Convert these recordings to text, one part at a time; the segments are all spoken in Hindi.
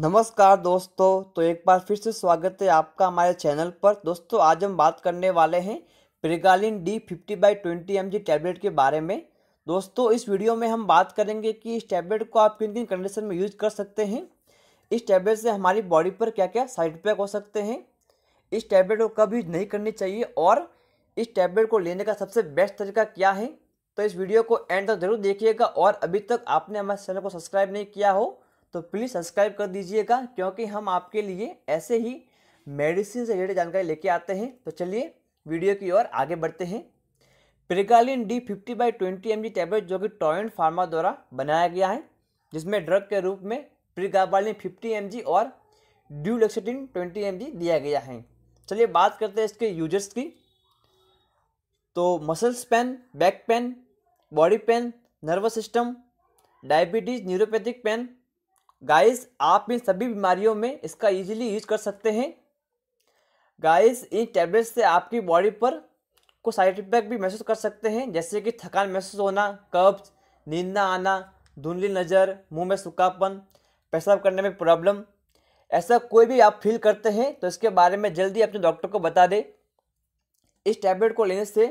नमस्कार दोस्तों तो एक बार फिर से स्वागत है आपका हमारे चैनल पर दोस्तों आज हम बात करने वाले हैं Pregalin D fifty by twenty M tablet के बारे में दोस्तों इस वीडियो में हम बात करेंगे कि इस टैबलेट को आप किन किन कंडीशन में यूज कर सकते हैं इस टैबलेट से हमारी बॉडी पर क्या क्या साइड इफेक्ट हो सकते हैं इस टैबलेट को कब यूज नहीं करनी चाहिए और इस टैबलेट को लेने का सबसे बेस्ट तरीका क्या है तो इस वीडियो को एंड तक जरूर देखिएगा और अभी तक आपने हमारे चैनल को सब्सक्राइब नहीं किया हो तो प्लीज़ सब्सक्राइब कर दीजिएगा क्योंकि हम आपके लिए ऐसे ही मेडिसिन से रिलेटेड जानकारी लेके आते हैं तो चलिए वीडियो की ओर आगे बढ़ते हैं Pregalin D fifty by twenty M tablet जो कि टॉयन फार्मा द्वारा बनाया गया है जिसमें ड्रग के रूप में प्रिगाबालिन फिफ्टी एम और ड्यूलेक्सटिन ट्वेंटी एम दिया गया है चलिए बात करते हैं इसके यूजर्स की तो muscles pain back pain body pain nervous system diabetes neuropathic pain guys आप इन सभी बीमारियों में इसका इजीली यूज कर सकते हैं गाइस इन टैबलेट्स से आपकी बॉडी पर कुछ साइड इफेक्ट भी महसूस कर सकते हैं जैसे कि थकान महसूस होना कब्ज नींद ना आना धुंधली नज़र मुंह में सूखापन पेशाब करने में प्रॉब्लम ऐसा कोई भी आप फील करते हैं तो इसके बारे में जल्दी अपने डॉक्टर को बता दें इस टैबलेट को लेने से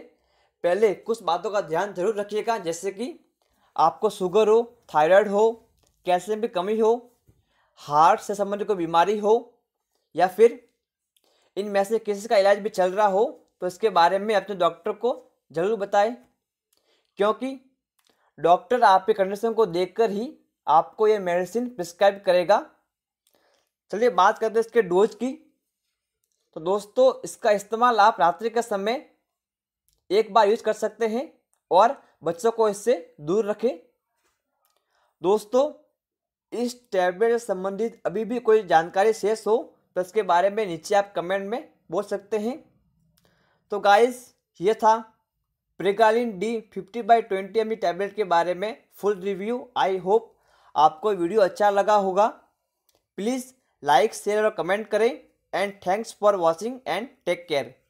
पहले कुछ बातों का ध्यान जरूर रखिएगा जैसे कि आपको शुगर हो थायराइड हो कैल्शियम की कमी हो हार्ट से संबंधित कोई बीमारी हो या फिर इनमें से किसी का इलाज भी चल रहा हो तो इसके बारे में अपने डॉक्टर को ज़रूर बताएं क्योंकि डॉक्टर आपके कंडीशन को देखकर ही आपको ये मेडिसिन प्रिस्क्राइब करेगा चलिए बात करते हैं इसके डोज की तो दोस्तों इसका इस्तेमाल आप रात्रि के समय एक बार यूज कर सकते हैं और बच्चों को इससे दूर रखें दोस्तों इस टैबलेट से संबंधित अभी भी कोई जानकारी शेष हो तो इसके बारे में नीचे आप कमेंट में बोल सकते हैं तो गाइस ये था Pregalin D fifty by twenty M tablet के बारे में फुल रिव्यू आई होप आपको वीडियो अच्छा लगा होगा प्लीज़ लाइक शेयर और कमेंट करें and thanks for watching and take care